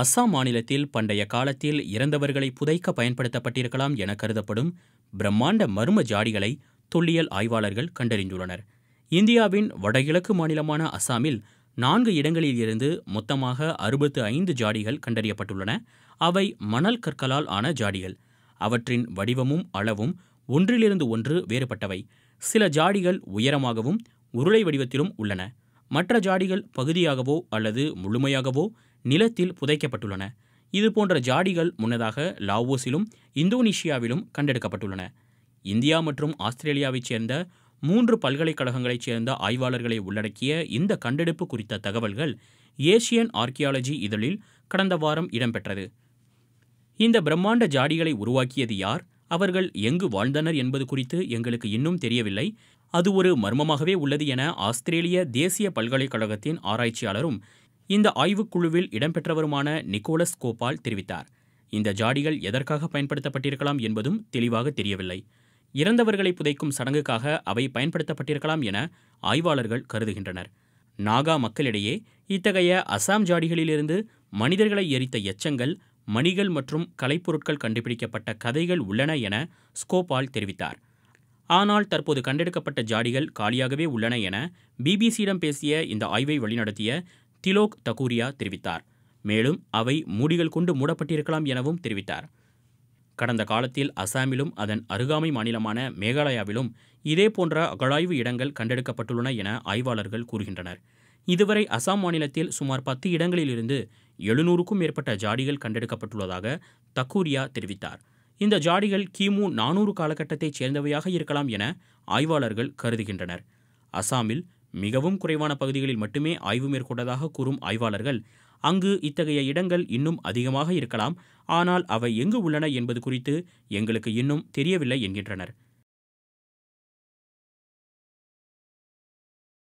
அஸ்ஸாம் மாநிலத்தில் பண்டைய காலத்தில் இறந்தவர்களை புதைக்க பயன்படுத்தப்பட்டிருக்கலாம் என கருதப்படும் பிரம்மாண்ட மர்ம ஜாடிகளை தொல்லியல் ஆய்வாளர்கள் கண்டறிந்துள்ளனர் இந்தியாவின் வடகிழக்கு மாநிலமான அஸ்ஸாமில் நான்கு இடங்களில் இருந்து மொத்தமாக அறுபத்து ஐந்து ஜாடிகள் கண்டறியப்பட்டுள்ளன அவை மணல் கற்களால் ஆன ஜாடிகள் அவற்றின் வடிவமும் அளவும் ஒன்றிலிருந்து ஒன்று வேறுபட்டவை சில ஜாடிகள் உயரமாகவும் உருளை வடிவத்திலும் உள்ளன மற்ற ஜாடிகள் பகுதியாகவோ அல்லது முழுமையாகவோ நிலத்தில் புதைக்கப்பட்டுள்ளன இதுபோன்ற ஜாடிகள் முன்னதாக லாவோஸிலும் இந்தோனேஷியாவிலும் கண்டெடுக்கப்பட்டுள்ளன இந்தியா மற்றும் ஆஸ்திரேலியாவைச் சேர்ந்த மூன்று பல்கலைக்கழகங்களைச் சேர்ந்த ஆய்வாளர்களை உள்ளடக்கிய இந்த கண்டெடுப்பு குறித்த தகவல்கள் ஏசியன் ஆர்கியாலஜி இதழில் கடந்த வாரம் இடம்பெற்றது இந்த பிரம்மாண்ட ஜாடிகளை உருவாக்கியது யார் அவர்கள் எங்கு வாழ்ந்தனர் என்பது குறித்து எங்களுக்கு இன்னும் தெரியவில்லை அது ஒரு மர்மமாகவே உள்ளது என ஆஸ்திரேலிய தேசிய பல்கலைக்கழகத்தின் ஆராய்ச்சியாளரும் இந்த ஆய்வுக்குழுவில் இடம்பெற்றவருமான நிக்கோலஸ் கோபால் தெரிவித்தார் இந்த ஜாடிகள் எதற்காக பயன்படுத்தப்பட்டிருக்கலாம் என்பதும் தெளிவாக தெரியவில்லை இறந்தவர்களை புதைக்கும் சடங்குக்காக அவை பயன்படுத்தப்பட்டிருக்கலாம் என ஆய்வாளர்கள் கருதுகின்றனர் நாகா மக்களிடையே இத்தகைய அசாம் ஜாடிகளிலிருந்து மனிதர்களை எரித்த எச்சங்கள் மணிகள் மற்றும் கலைப்பொருட்கள் கண்டுபிடிக்கப்பட்ட கதைகள் உள்ளன என ஸ்கோபால் தெரிவித்தார் ஆனால் தற்போது கண்டெடுக்கப்பட்ட ஜாடிகள் காலியாகவே உள்ளன என பிபிசியிடம் பேசிய இந்த ஆய்வை வழிநடத்திய திலோக் தகூரியா தெரிவித்தார் மேலும் அவை மூடிகள் கொண்டு மூடப்பட்டிருக்கலாம் எனவும் தெரிவித்தார் கடந்த காலத்தில் அசாமிலும் அதன் அருகாமை மாநிலமான மேகாலயாவிலும் இதேபோன்ற அகழாய்வு இடங்கள் கண்டெடுக்கப்பட்டுள்ளன என ஆய்வாளர்கள் கூறுகின்றனர் இதுவரை அசாம் மாநிலத்தில் சுமார் பத்து இடங்களிலிருந்து எழுநூறுக்கும் மேற்பட்ட ஜாடிகள் கண்டெடுக்கப்பட்டுள்ளதாக தக்கூரியா தெரிவித்தார் இந்த ஜாடிகள் கிமு நானூறு காலகட்டத்தைச் சேர்ந்தவையாக இருக்கலாம் என ஆய்வாளர்கள் கருதுகின்றனர் அசாமில் மிகவும் குறைவான பகுதிகளில் மட்டுமே ஆய்வு மேற்கொண்டதாக கூறும் ஆய்வாளர்கள் அங்கு இத்தகைய இடங்கள் இன்னும் அதிகமாக இருக்கலாம் ஆனால் அவை எங்கு உள்ளன என்பது குறித்து எங்களுக்கு இன்னும் தெரியவில்லை என்கின்றனர்